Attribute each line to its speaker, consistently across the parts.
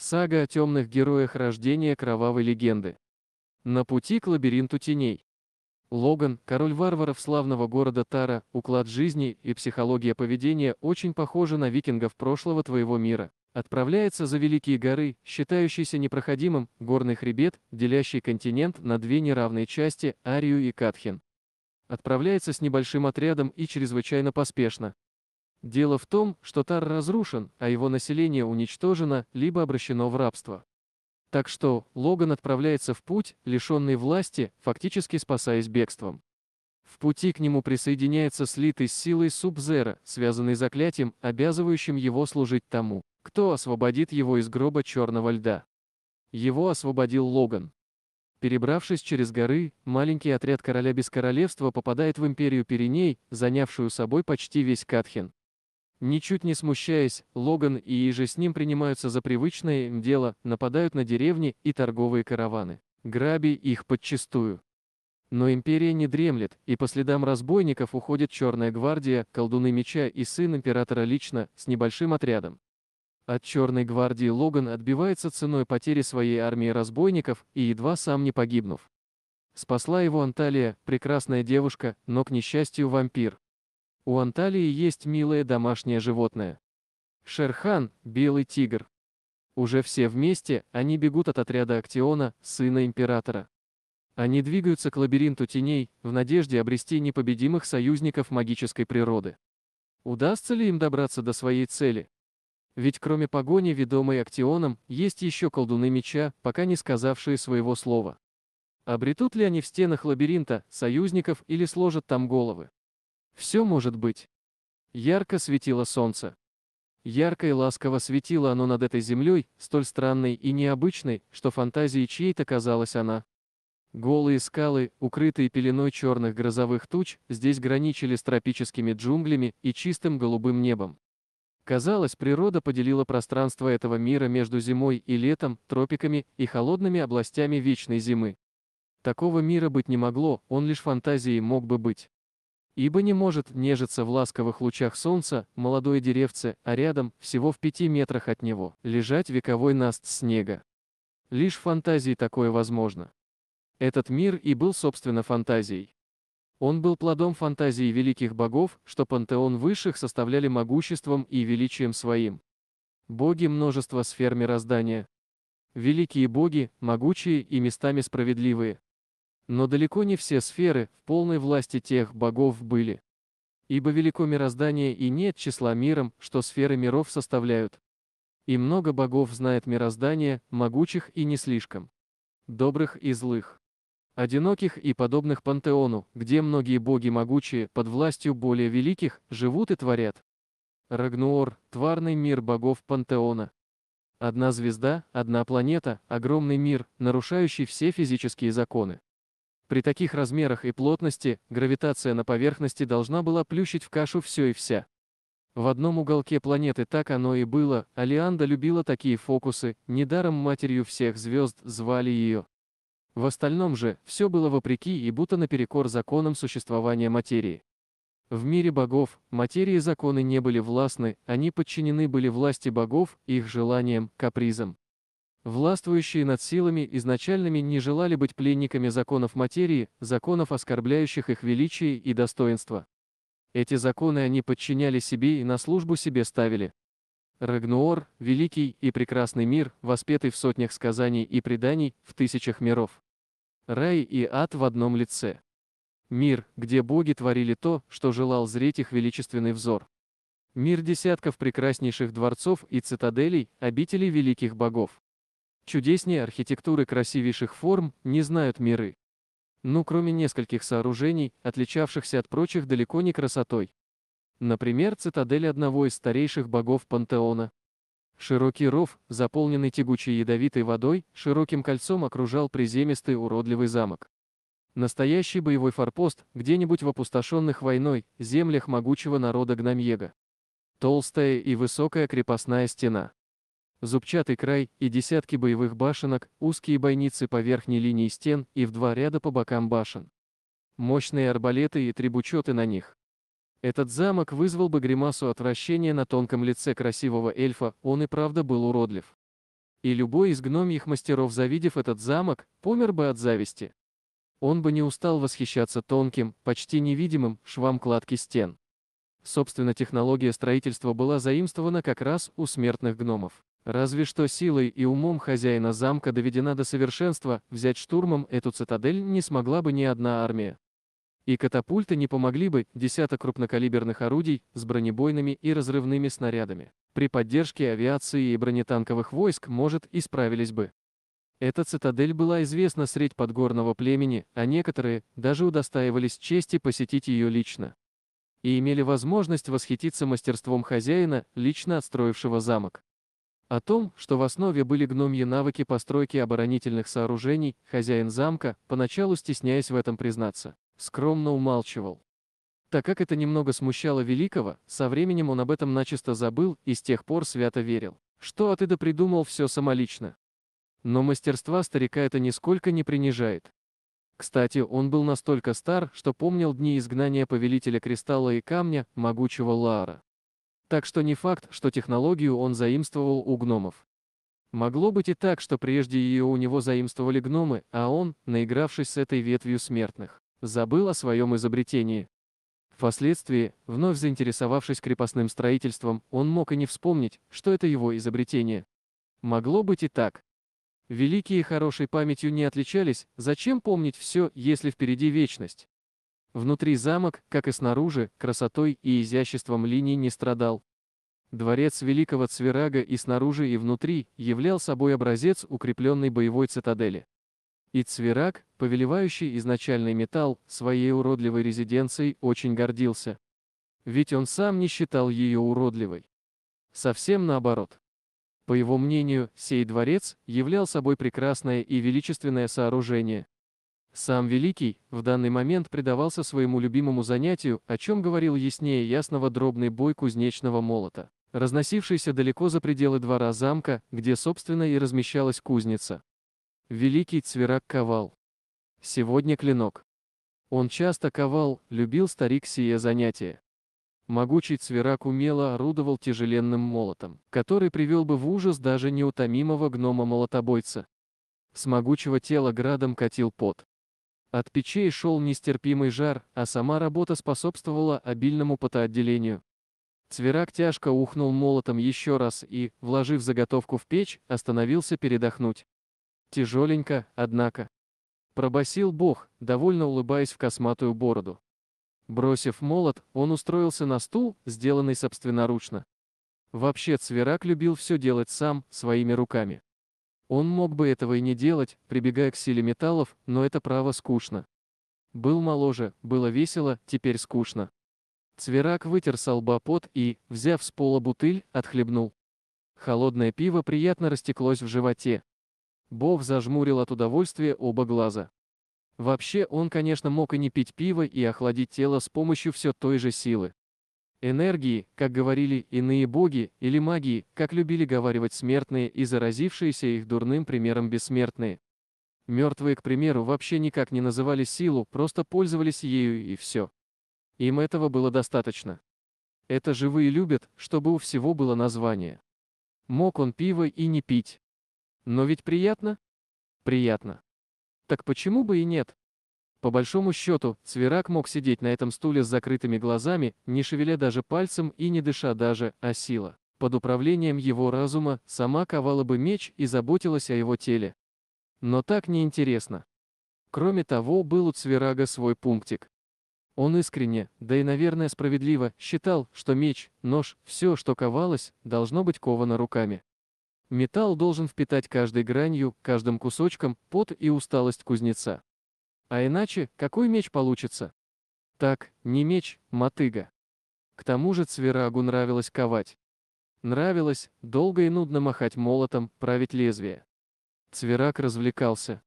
Speaker 1: Сага о темных героях рождения кровавой легенды. На пути к лабиринту теней. Логан, король варваров славного города Тара, уклад жизни и психология поведения очень похожи на викингов прошлого твоего мира. Отправляется за Великие горы, считающиеся непроходимым, горный хребет, делящий континент на две неравные части, Арию и Катхин. Отправляется с небольшим отрядом и чрезвычайно поспешно. Дело в том, что Тар разрушен, а его население уничтожено, либо обращено в рабство. Так что, Логан отправляется в путь, лишенный власти, фактически спасаясь бегством. В пути к нему присоединяется слитый с силой Субзера, связанный заклятием, обязывающим его служить тому, кто освободит его из гроба черного льда. Его освободил Логан. Перебравшись через горы, маленький отряд короля без королевства попадает в империю Пиреней, занявшую собой почти весь Катхин. Ничуть не смущаясь, Логан и иже с ним принимаются за привычное им дело, нападают на деревни и торговые караваны, граби их подчистую. Но империя не дремлет, и по следам разбойников уходит Черная гвардия, колдуны меча и сын императора лично, с небольшим отрядом. От Черной гвардии Логан отбивается ценой потери своей армии разбойников и едва сам не погибнув. Спасла его Анталия, прекрасная девушка, но, к несчастью, вампир. У Анталии есть милое домашнее животное. Шерхан, белый тигр. Уже все вместе, они бегут от отряда Актиона, сына императора. Они двигаются к лабиринту теней, в надежде обрести непобедимых союзников магической природы. Удастся ли им добраться до своей цели? Ведь кроме погони, ведомой Актионом, есть еще колдуны меча, пока не сказавшие своего слова. Обретут ли они в стенах лабиринта союзников или сложат там головы? Все может быть. Ярко светило солнце. Ярко и ласково светило оно над этой землей, столь странной и необычной, что фантазии чьей-то казалась она. Голые скалы, укрытые пеленой черных грозовых туч, здесь граничили с тропическими джунглями и чистым голубым небом. Казалось, природа поделила пространство этого мира между зимой и летом, тропиками и холодными областями вечной зимы. Такого мира быть не могло, он лишь фантазией мог бы быть ибо не может нежиться в ласковых лучах солнца, молодое деревце, а рядом, всего в пяти метрах от него, лежать вековой наст снега. Лишь фантазии такое возможно. Этот мир и был, собственно, фантазией. Он был плодом фантазии великих богов, что пантеон высших составляли могуществом и величием своим. Боги множества сфер мироздания. Великие боги, могучие и местами справедливые. Но далеко не все сферы в полной власти тех богов были. Ибо велико мироздание и нет числа миром, что сферы миров составляют. И много богов знает мироздание, могучих и не слишком. Добрых и злых. Одиноких и подобных пантеону, где многие боги могучие, под властью более великих, живут и творят. Рагнуор – тварный мир богов пантеона. Одна звезда, одна планета, огромный мир, нарушающий все физические законы. При таких размерах и плотности гравитация на поверхности должна была плющить в кашу все и вся. В одном уголке планеты так оно и было, Алианда любила такие фокусы, недаром матерью всех звезд звали ее. В остальном же, все было вопреки и будто наперекор законам существования материи. В мире богов, материи законы не были властны, они подчинены были власти богов, их желаниям, капризам. Властвующие над силами изначальными не желали быть пленниками законов материи, законов, оскорбляющих их величие и достоинство. Эти законы они подчиняли себе и на службу себе ставили. Рагнуор, великий и прекрасный мир, воспетый в сотнях сказаний и преданий, в тысячах миров. Рай и ад в одном лице. Мир, где боги творили то, что желал зреть их величественный взор. Мир десятков прекраснейших дворцов и цитаделей, обителей великих богов. Чудеснее архитектуры красивейших форм не знают миры. Ну кроме нескольких сооружений, отличавшихся от прочих далеко не красотой. Например, цитадель одного из старейших богов пантеона. Широкий ров, заполненный тягучей ядовитой водой, широким кольцом окружал приземистый уродливый замок. Настоящий боевой форпост, где-нибудь в опустошенных войной, землях могучего народа Гномьега. Толстая и высокая крепостная стена зубчатый край и десятки боевых башенок, узкие бойницы по верхней линии стен и в два ряда по бокам башен. Мощные арбалеты и требучеты на них. Этот замок вызвал бы гримасу отвращения на тонком лице красивого эльфа, он и правда был уродлив. И любой из гномьих мастеров, завидев этот замок, помер бы от зависти. Он бы не устал восхищаться тонким, почти невидимым, швам кладки стен. Собственно, технология строительства была заимствована как раз у смертных гномов. Разве что силой и умом хозяина замка доведена до совершенства, взять штурмом эту цитадель не смогла бы ни одна армия. И катапульты не помогли бы десяток крупнокалиберных орудий с бронебойными и разрывными снарядами. При поддержке авиации и бронетанковых войск, может, и справились бы. Эта цитадель была известна средь подгорного племени, а некоторые даже удостаивались чести посетить ее лично. И имели возможность восхититься мастерством хозяина, лично отстроившего замок. О том, что в основе были гномьи навыки постройки оборонительных сооружений, хозяин замка, поначалу стесняясь в этом признаться, скромно умалчивал. Так как это немного смущало Великого, со временем он об этом начисто забыл и с тех пор свято верил, что Атыда придумал все самолично. Но мастерства старика это нисколько не принижает. Кстати, он был настолько стар, что помнил дни изгнания Повелителя Кристалла и Камня, могучего Лара. Так что не факт, что технологию он заимствовал у гномов. Могло быть и так, что прежде ее у него заимствовали гномы, а он, наигравшись с этой ветвью смертных, забыл о своем изобретении. Впоследствии, вновь заинтересовавшись крепостным строительством, он мог и не вспомнить, что это его изобретение. Могло быть и так. Великие хорошей памятью не отличались, зачем помнить все, если впереди вечность? Внутри замок, как и снаружи, красотой и изяществом линий не страдал. Дворец Великого Цверага и снаружи, и внутри, являл собой образец укрепленной боевой цитадели. И Цвераг, повелевающий изначальный металл, своей уродливой резиденцией очень гордился. Ведь он сам не считал ее уродливой. Совсем наоборот. По его мнению, сей дворец являл собой прекрасное и величественное сооружение, сам Великий в данный момент предавался своему любимому занятию, о чем говорил яснее ясного дробный бой кузнечного молота, разносившийся далеко за пределы двора замка, где, собственно, и размещалась кузница. Великий Цверак ковал. Сегодня клинок. Он часто ковал, любил старик сие занятие. Могучий Цверак умело орудовал тяжеленным молотом, который привел бы в ужас даже неутомимого гнома-молотобойца. С могучего тела градом катил пот. От печей шел нестерпимый жар, а сама работа способствовала обильному потоотделению. Цверак тяжко ухнул молотом еще раз и, вложив заготовку в печь, остановился передохнуть. Тяжеленько, однако. Пробасил бог, довольно улыбаясь в косматую бороду. Бросив молот, он устроился на стул, сделанный собственноручно. Вообще Цверак любил все делать сам, своими руками. Он мог бы этого и не делать, прибегая к силе металлов, но это право скучно. Был моложе, было весело, теперь скучно. Цверак вытер со лба пот и, взяв с пола бутыль, отхлебнул. Холодное пиво приятно растеклось в животе. Бов зажмурил от удовольствия оба глаза. Вообще он, конечно, мог и не пить пиво и охладить тело с помощью все той же силы. Энергии, как говорили иные боги, или магии, как любили говаривать смертные и заразившиеся их дурным примером бессмертные. Мертвые, к примеру, вообще никак не называли силу, просто пользовались ею и все. Им этого было достаточно. Это живые любят, чтобы у всего было название. Мог он пиво и не пить. Но ведь приятно? Приятно. Так почему бы и нет? По большому счету, Цверак мог сидеть на этом стуле с закрытыми глазами, не шевеля даже пальцем и не дыша даже, а сила. Под управлением его разума, сама ковала бы меч и заботилась о его теле. Но так неинтересно. Кроме того, был у Цверага свой пунктик. Он искренне, да и, наверное, справедливо, считал, что меч, нож, все, что ковалось, должно быть ковано руками. Металл должен впитать каждой гранью, каждым кусочком, пот и усталость кузнеца. А иначе, какой меч получится? Так, не меч, мотыга. К тому же Цверагу нравилось ковать. Нравилось, долго и нудно махать молотом, править лезвие. Цверак развлекался.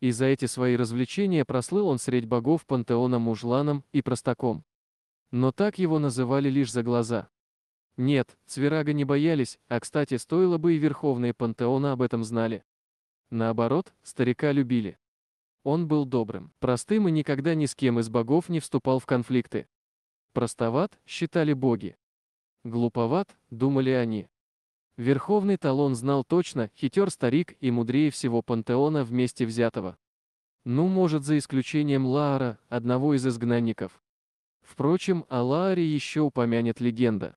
Speaker 1: И за эти свои развлечения прослыл он средь богов пантеона мужланом и простаком. Но так его называли лишь за глаза. Нет, Цверага не боялись, а кстати, стоило бы и верховные пантеона об этом знали. Наоборот, старика любили. Он был добрым, простым и никогда ни с кем из богов не вступал в конфликты. Простоват, считали боги. Глуповат, думали они. Верховный Талон знал точно, хитер старик и мудрее всего пантеона вместе взятого. Ну, может, за исключением Лаара, одного из изгнанников. Впрочем, о Лааре еще упомянет легенда.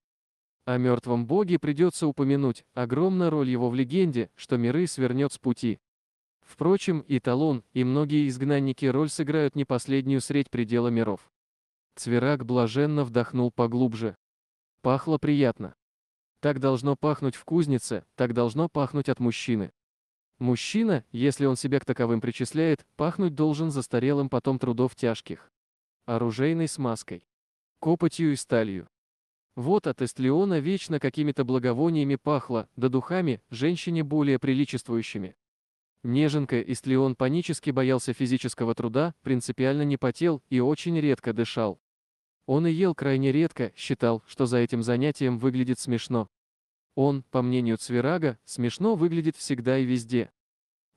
Speaker 1: О мертвом боге придется упомянуть, огромна роль его в легенде, что миры свернет с пути. Впрочем, и Талон, и многие изгнанники роль сыграют не последнюю средь предела миров. Цверак блаженно вдохнул поглубже. Пахло приятно. Так должно пахнуть в кузнице, так должно пахнуть от мужчины. Мужчина, если он себя к таковым причисляет, пахнуть должен застарелым потом трудов тяжких. Оружейной смазкой. Копотью и сталью. Вот от Эстлеона вечно какими-то благовониями пахло, да духами, женщине более приличествующими. Неженка, если он панически боялся физического труда, принципиально не потел и очень редко дышал. Он и ел крайне редко, считал, что за этим занятием выглядит смешно. Он, по мнению Цверага, смешно выглядит всегда и везде.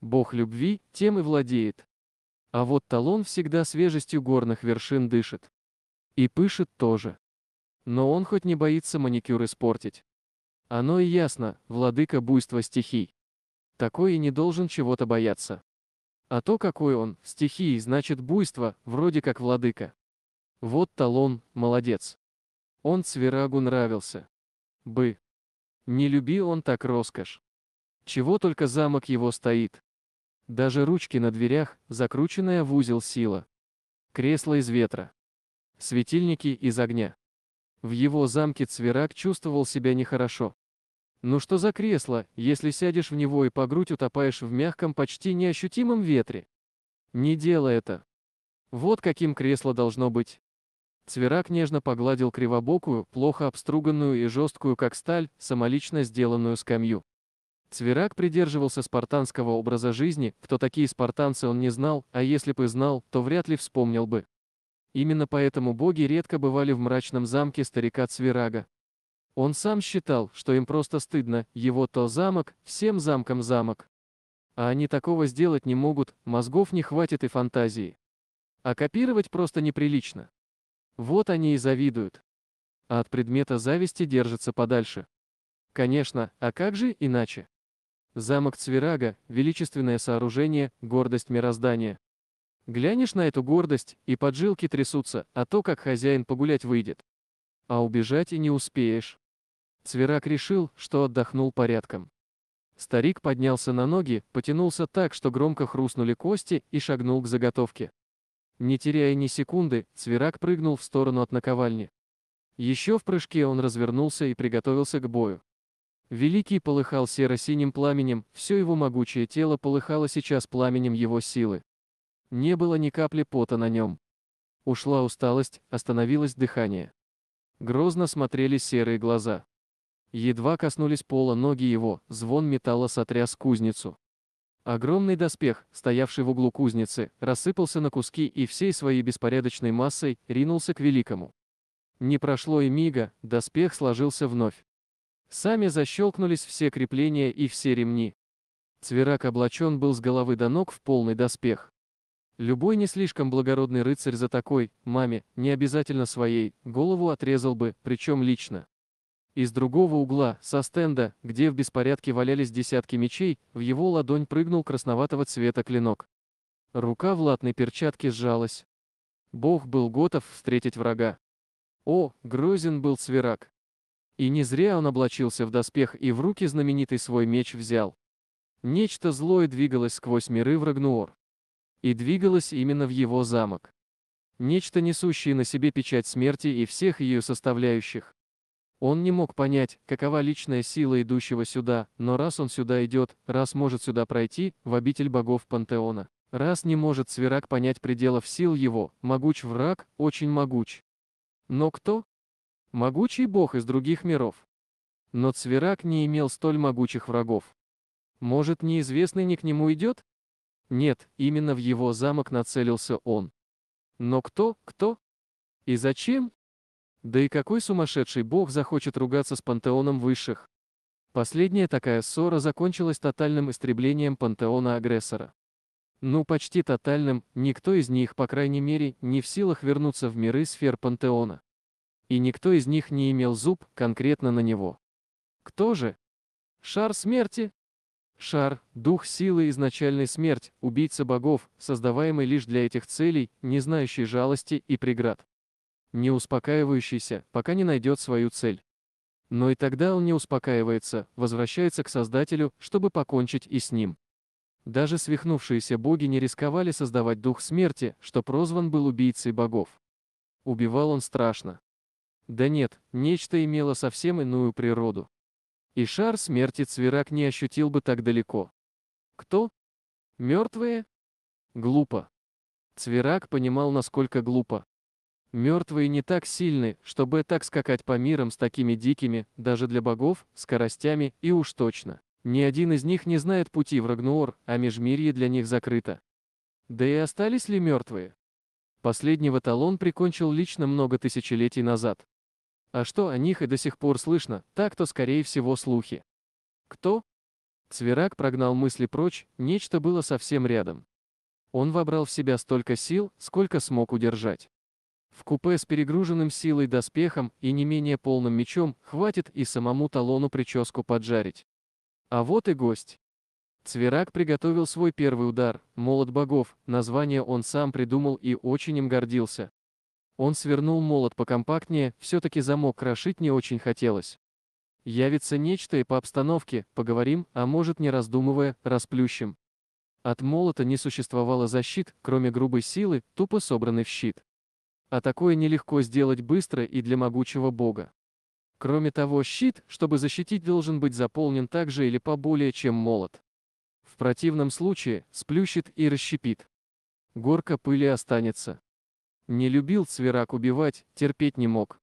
Speaker 1: Бог любви тем и владеет. А вот Талон всегда свежестью горных вершин дышит. И пышет тоже. Но он хоть не боится маникюр испортить. Оно и ясно, владыка буйства стихий такой и не должен чего-то бояться. А то какой он, стихии значит буйство, вроде как владыка. Вот талон, молодец. Он Цверагу нравился. Бы. Не люби он так роскошь. Чего только замок его стоит. Даже ручки на дверях, закрученная в узел сила. Кресло из ветра. Светильники из огня. В его замке Цверак чувствовал себя нехорошо. Ну что за кресло, если сядешь в него и по грудь утопаешь в мягком, почти неощутимом ветре? Не делай это. Вот каким кресло должно быть. Цверак нежно погладил кривобокую, плохо обструганную и жесткую, как сталь, самолично сделанную скамью. Цверак придерживался спартанского образа жизни, кто такие спартанцы он не знал, а если бы знал, то вряд ли вспомнил бы. Именно поэтому боги редко бывали в мрачном замке старика Цверага. Он сам считал, что им просто стыдно, его то замок, всем замкам замок. А они такого сделать не могут, мозгов не хватит и фантазии. А копировать просто неприлично. Вот они и завидуют. А от предмета зависти держатся подальше. Конечно, а как же иначе? Замок Цверага – величественное сооружение, гордость мироздания. Глянешь на эту гордость, и поджилки трясутся, а то, как хозяин погулять выйдет. А убежать и не успеешь. Цверак решил, что отдохнул порядком. Старик поднялся на ноги, потянулся так, что громко хрустнули кости, и шагнул к заготовке. Не теряя ни секунды, Цверак прыгнул в сторону от наковальни. Еще в прыжке он развернулся и приготовился к бою. Великий полыхал серо-синим пламенем, все его могучее тело полыхало сейчас пламенем его силы. Не было ни капли пота на нем. Ушла усталость, остановилось дыхание. Грозно смотрели серые глаза. Едва коснулись пола ноги его, звон металла сотряс кузницу. Огромный доспех, стоявший в углу кузницы, рассыпался на куски и всей своей беспорядочной массой ринулся к великому. Не прошло и мига, доспех сложился вновь. Сами защелкнулись все крепления и все ремни. Цверак облачен был с головы до ног в полный доспех. Любой не слишком благородный рыцарь за такой, маме, не обязательно своей, голову отрезал бы, причем лично. Из другого угла, со стенда, где в беспорядке валялись десятки мечей, в его ладонь прыгнул красноватого цвета клинок. Рука в латной перчатке сжалась. Бог был готов встретить врага. О, грозен был свирак. И не зря он облачился в доспех и в руки знаменитый свой меч взял. Нечто злое двигалось сквозь миры в Рагнуор. И двигалось именно в его замок. Нечто несущее на себе печать смерти и всех ее составляющих. Он не мог понять, какова личная сила идущего сюда, но раз он сюда идет, раз может сюда пройти, в обитель богов пантеона. Раз не может сверак понять пределов сил его, могуч враг, очень могуч. Но кто? Могучий бог из других миров. Но Цверак не имел столь могучих врагов. Может, неизвестный не к нему идет? Нет, именно в его замок нацелился он. Но кто, кто? И зачем? Да и какой сумасшедший бог захочет ругаться с пантеоном высших? Последняя такая ссора закончилась тотальным истреблением пантеона агрессора. Ну почти тотальным, никто из них, по крайней мере, не в силах вернуться в миры сфер пантеона. И никто из них не имел зуб конкретно на него. Кто же? Шар смерти? Шар, дух силы изначальной смерть, убийца богов, создаваемый лишь для этих целей, не знающий жалости и преград не успокаивающийся, пока не найдет свою цель. Но и тогда он не успокаивается, возвращается к Создателю, чтобы покончить и с ним. Даже свихнувшиеся боги не рисковали создавать дух смерти, что прозван был убийцей богов. Убивал он страшно. Да нет, нечто имело совсем иную природу. И шар смерти Цверак не ощутил бы так далеко. Кто? Мертвые? Глупо. Цверак понимал, насколько глупо. Мертвые не так сильны, чтобы так скакать по мирам с такими дикими, даже для богов, скоростями и уж точно. Ни один из них не знает пути в Рагнуор, а межмирье для них закрыто. Да и остались ли мертвые? Последнего талон прикончил лично много тысячелетий назад. А что о них и до сих пор слышно, так-то скорее всего слухи. Кто? Цверак прогнал мысли прочь, нечто было совсем рядом. Он вобрал в себя столько сил, сколько смог удержать. В купе с перегруженным силой доспехом и не менее полным мечом хватит и самому талону прическу поджарить. А вот и гость. Цверак приготовил свой первый удар, молот богов, название он сам придумал и очень им гордился. Он свернул молот покомпактнее, все-таки замок крошить не очень хотелось. Явится нечто и по обстановке, поговорим, а может не раздумывая, расплющим. От молота не существовало защит, кроме грубой силы, тупо собранной в щит. А такое нелегко сделать быстро и для могучего бога. Кроме того, щит, чтобы защитить, должен быть заполнен также или поболее, чем молот. В противном случае, сплющит и расщепит. Горка пыли останется. Не любил Цверак убивать, терпеть не мог.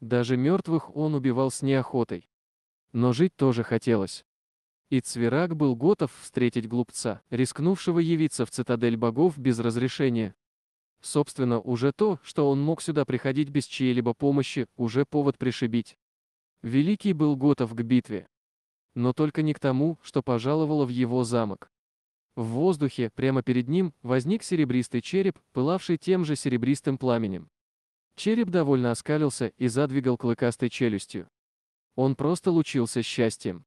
Speaker 1: Даже мертвых он убивал с неохотой. Но жить тоже хотелось. И Цверак был готов встретить глупца, рискнувшего явиться в цитадель богов без разрешения, Собственно, уже то, что он мог сюда приходить без чьей-либо помощи, уже повод пришибить. Великий был готов к битве. Но только не к тому, что пожаловало в его замок. В воздухе, прямо перед ним, возник серебристый череп, пылавший тем же серебристым пламенем. Череп довольно оскалился и задвигал клыкастой челюстью. Он просто лучился счастьем.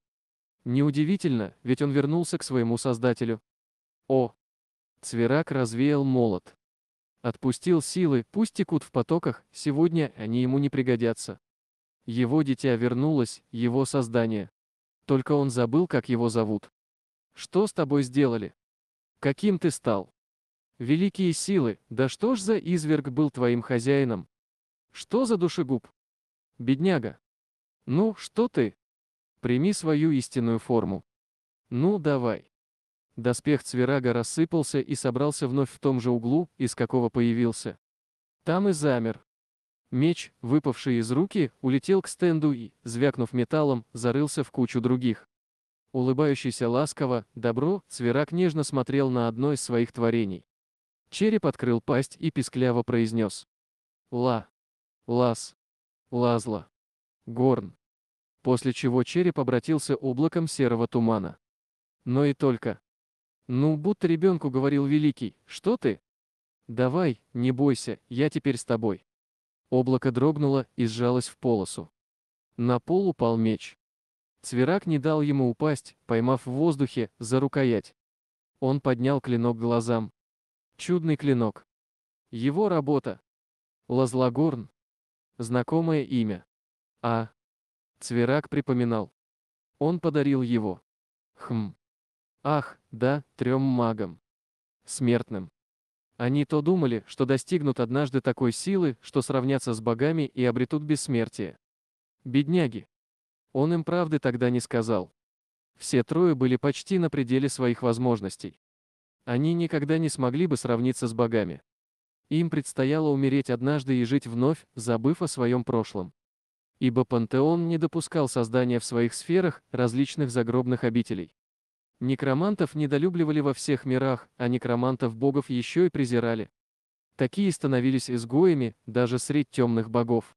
Speaker 1: Неудивительно, ведь он вернулся к своему создателю. О! Цверак развеял молот. Отпустил силы, пусть текут в потоках, сегодня они ему не пригодятся. Его дитя вернулось, его создание. Только он забыл, как его зовут. Что с тобой сделали? Каким ты стал? Великие силы, да что ж за изверг был твоим хозяином? Что за душегуб? Бедняга. Ну, что ты? Прими свою истинную форму. Ну, давай. Доспех Цверага рассыпался и собрался вновь в том же углу, из какого появился. Там и замер. Меч, выпавший из руки, улетел к стенду и, звякнув металлом, зарылся в кучу других. Улыбающийся ласково, добро, Цверак нежно смотрел на одно из своих творений. Череп открыл пасть и пискляво произнес. Ла. Лаз. Лазла. Горн. После чего череп обратился облаком серого тумана. Но и только. Ну, будто ребенку говорил Великий, что ты? Давай, не бойся, я теперь с тобой. Облако дрогнуло и сжалось в полосу. На пол упал меч. Цверак не дал ему упасть, поймав в воздухе за рукоять. Он поднял клинок глазам. Чудный клинок. Его работа. Лазлагорн. Знакомое имя. А. Цверак припоминал. Он подарил его. Хм. Ах, да, трем магам. Смертным. Они то думали, что достигнут однажды такой силы, что сравнятся с богами и обретут бессмертие. Бедняги. Он им правды тогда не сказал. Все трое были почти на пределе своих возможностей. Они никогда не смогли бы сравниться с богами. Им предстояло умереть однажды и жить вновь, забыв о своем прошлом. Ибо пантеон не допускал создания в своих сферах различных загробных обителей. Некромантов недолюбливали во всех мирах, а некромантов богов еще и презирали. Такие становились изгоями, даже средь темных богов.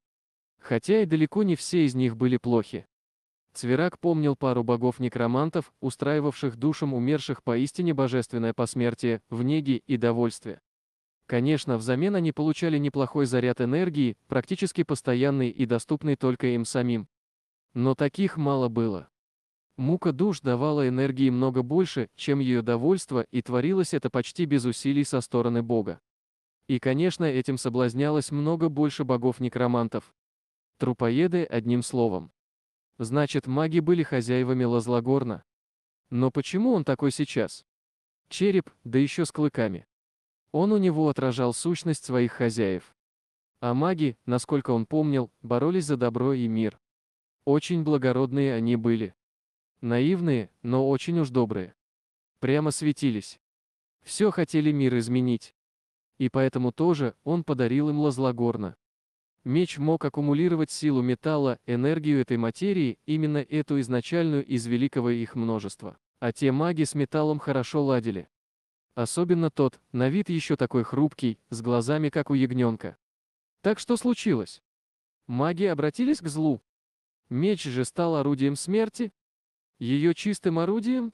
Speaker 1: Хотя и далеко не все из них были плохи. Цверак помнил пару богов-некромантов, устраивавших душам умерших поистине божественное посмертие, в неге и довольстве. Конечно, взамен они получали неплохой заряд энергии, практически постоянный и доступный только им самим. Но таких мало было. Мука душ давала энергии много больше, чем ее довольство, и творилось это почти без усилий со стороны Бога. И, конечно, этим соблазнялось много больше богов-некромантов. Трупоеды одним словом. Значит, маги были хозяевами Лазлагорна. Но почему он такой сейчас? Череп, да еще с клыками. Он у него отражал сущность своих хозяев. А маги, насколько он помнил, боролись за добро и мир. Очень благородные они были наивные, но очень уж добрые. Прямо светились. Все хотели мир изменить. И поэтому тоже он подарил им Лазлагорна. Меч мог аккумулировать силу металла, энергию этой материи, именно эту изначальную из великого их множества. А те маги с металлом хорошо ладили. Особенно тот, на вид еще такой хрупкий, с глазами как у ягненка. Так что случилось? Маги обратились к злу. Меч же стал орудием смерти, ее чистым орудием?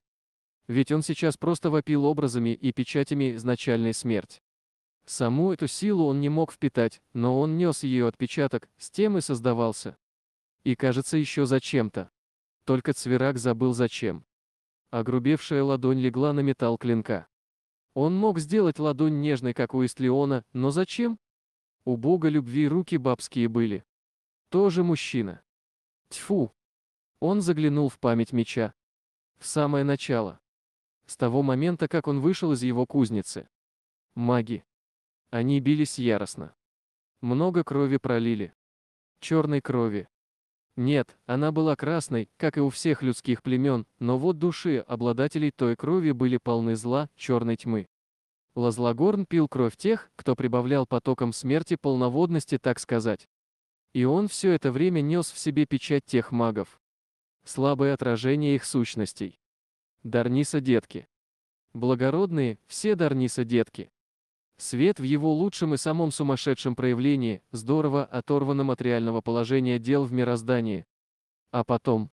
Speaker 1: Ведь он сейчас просто вопил образами и печатями изначальной смерть. Саму эту силу он не мог впитать, но он нес ее отпечаток, с тем и создавался. И кажется еще зачем-то. Только Цверак забыл зачем. Огрубевшая ладонь легла на металл клинка. Он мог сделать ладонь нежной, как у Истлеона, но зачем? У бога любви руки бабские были. Тоже мужчина. Тьфу, он заглянул в память меча. В самое начало. С того момента, как он вышел из его кузницы. Маги. Они бились яростно. Много крови пролили. Черной крови. Нет, она была красной, как и у всех людских племен, но вот души обладателей той крови были полны зла, черной тьмы. Лазлагорн пил кровь тех, кто прибавлял потоком смерти полноводности, так сказать. И он все это время нес в себе печать тех магов слабое отражение их сущностей. Дарниса детки. Благородные, все Дарниса детки. Свет в его лучшем и самом сумасшедшем проявлении, здорово оторванном от реального положения дел в мироздании. А потом,